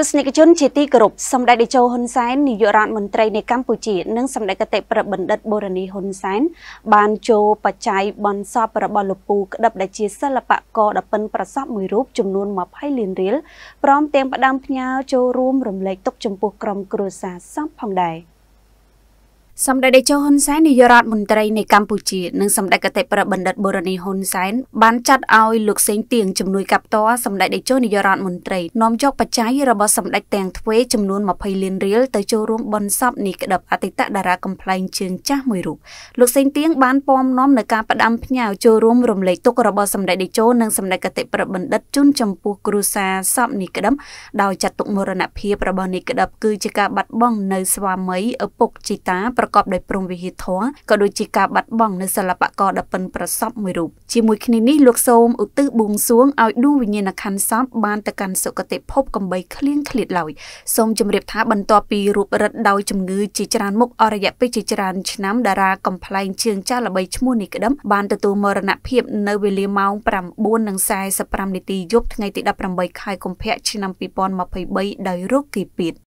ទស្សនិកជនជាទីគោរពសម្ដេចតេជោហ៊ុនសែននាយករដ្ឋមន្ត្រីនៃកម្ពុជានិងសម្ដេចកតិប្របណ្ឌិតបូរនីហ៊ុនសែនបាន ចូលបច្ច័យបន់សពរបស់លោកពូក្តឹបដែលជាសិល្បករដ៏ប៉ិនប្រសប់មួយរូបចំនួន20លានរៀលព្រមទាំងផ្ដាំផ្ញើចូលរួមរំលែកទុកចំពោះក្រុម គ្រួសារសពផងដែរ។សម្ដេចតេជោហ៊ុនសែននាយករដ្ឋមន្ត្រីនៃកម្ពុជានិងសម្ដេចកតេប្របណ្ឌិតបូរនីហ៊ុនសែនបានចាត់ឲ្យលោកសេងទៀងជំនួយកាប់តរសម្ដេចតេជោនាយករដ្ឋមន្ត្រីនាំយកបច្ច័យរបស់សម្ដេចទាំងទ្វេចំនួន20លានរៀលទៅចូលរួមបន់សពនេះក្តឹបអតីតតារាកំ pl ែងជើងចាស់មួយរូបលោកសេងទៀងបានពំនាំនៅការផ្ដាំផ្ញើចូលរួមរំលែកទុក្ខរបស់សម្ដេចតេជោនិងសម្ដេចកតេប្របណ្ឌិតជូនចំពោះគ្រួសារសពនេះក្តឹបដោយចាត់ទុកមរណភាពរបស់នេះក្តឹបគឺជាការបាត់បង់នៅស្វាមីឪពុកជីតាប្រកបដោយព្រំវិហារធម៌ក៏ដូចជាការបាត់បង់នៅសិល្បករដ៏ប៉ិនប្រសប់មួយរូបជាមួយគ្នានេះលោកសូមឧទ្ទិសបួងសួងឲ្យដួងវិញ្ញាណក្ខន្ធសពបានទៅកាន់សុគតិភពកំបីឃ្លៀងឃ្លាតឡើយសូមជម្រាបថាបន្ទាប់ពីរូបរិទ្ធដោយជំងឺជាច្រើនមុខអររយៈពេលជាច្រើនឆ្នាំតារាកំ pl ែងជើងចាស់ល្បីឈ្មោះនេះក្តឹមបានទទួលមរណភាពនៅវេលាម៉ោង9:45នាទីយប់ថ្ងៃទី18ខែកុម្ភៈឆ្នាំ2023ដោយរោគគីពីត